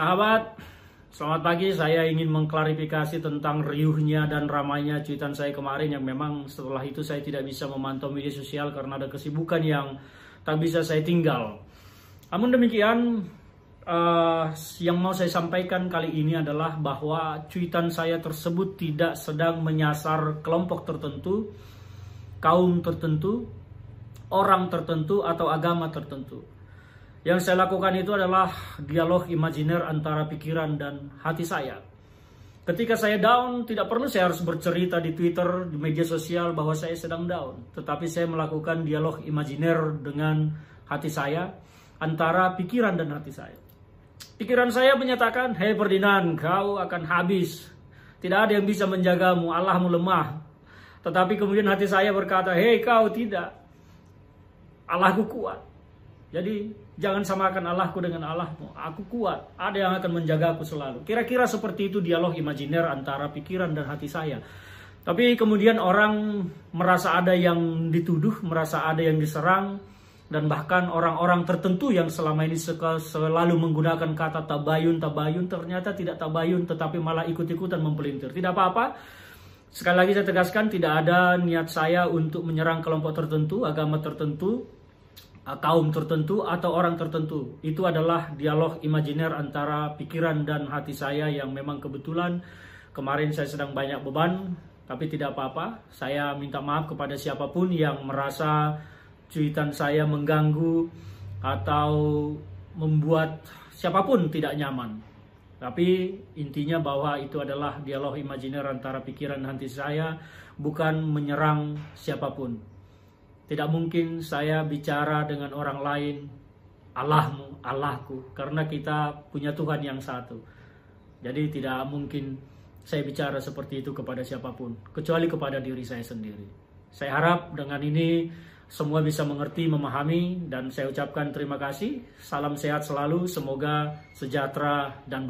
Sahabat, selamat pagi. Saya ingin mengklarifikasi tentang riuhnya dan ramainya cuitan saya kemarin yang memang setelah itu saya tidak bisa memantau media sosial karena ada kesibukan yang tak bisa saya tinggal. Namun demikian, uh, yang mau saya sampaikan kali ini adalah bahwa cuitan saya tersebut tidak sedang menyasar kelompok tertentu, kaum tertentu, orang tertentu, atau agama tertentu yang saya lakukan itu adalah dialog imajiner antara pikiran dan hati saya. Ketika saya down, tidak perlu saya harus bercerita di Twitter, di media sosial bahwa saya sedang down. Tetapi saya melakukan dialog imajiner dengan hati saya, antara pikiran dan hati saya. Pikiran saya menyatakan, Hei Ferdinand, kau akan habis. Tidak ada yang bisa menjagamu, Allahmu lemah. Tetapi kemudian hati saya berkata, Hei kau tidak, Allahku kuat. Jadi jangan samakan Allahku dengan Allahmu. Aku kuat, ada yang akan menjaga aku selalu. Kira-kira seperti itu dialog imajiner antara pikiran dan hati saya. Tapi kemudian orang merasa ada yang dituduh, merasa ada yang diserang, dan bahkan orang-orang tertentu yang selama ini selalu menggunakan kata tabayun, tabayun, ternyata tidak tabayun, tetapi malah ikut-ikutan mempelintir. Tidak apa-apa, Sekali lagi saya tegaskan tidak ada niat saya untuk menyerang kelompok tertentu, agama tertentu, kaum tertentu atau orang tertentu. Itu adalah dialog imajiner antara pikiran dan hati saya yang memang kebetulan kemarin saya sedang banyak beban, tapi tidak apa-apa. Saya minta maaf kepada siapapun yang merasa cuitan saya mengganggu atau membuat siapapun tidak nyaman. Tapi intinya bahwa itu adalah dialog imajiner antara pikiran dan hati saya, bukan menyerang siapapun. Tidak mungkin saya bicara dengan orang lain, Allahmu, Allahku, karena kita punya Tuhan yang satu. Jadi tidak mungkin saya bicara seperti itu kepada siapapun, kecuali kepada diri saya sendiri. Saya harap dengan ini semua bisa mengerti, memahami, dan saya ucapkan terima kasih. Salam sehat selalu, semoga sejahtera dan bahagia.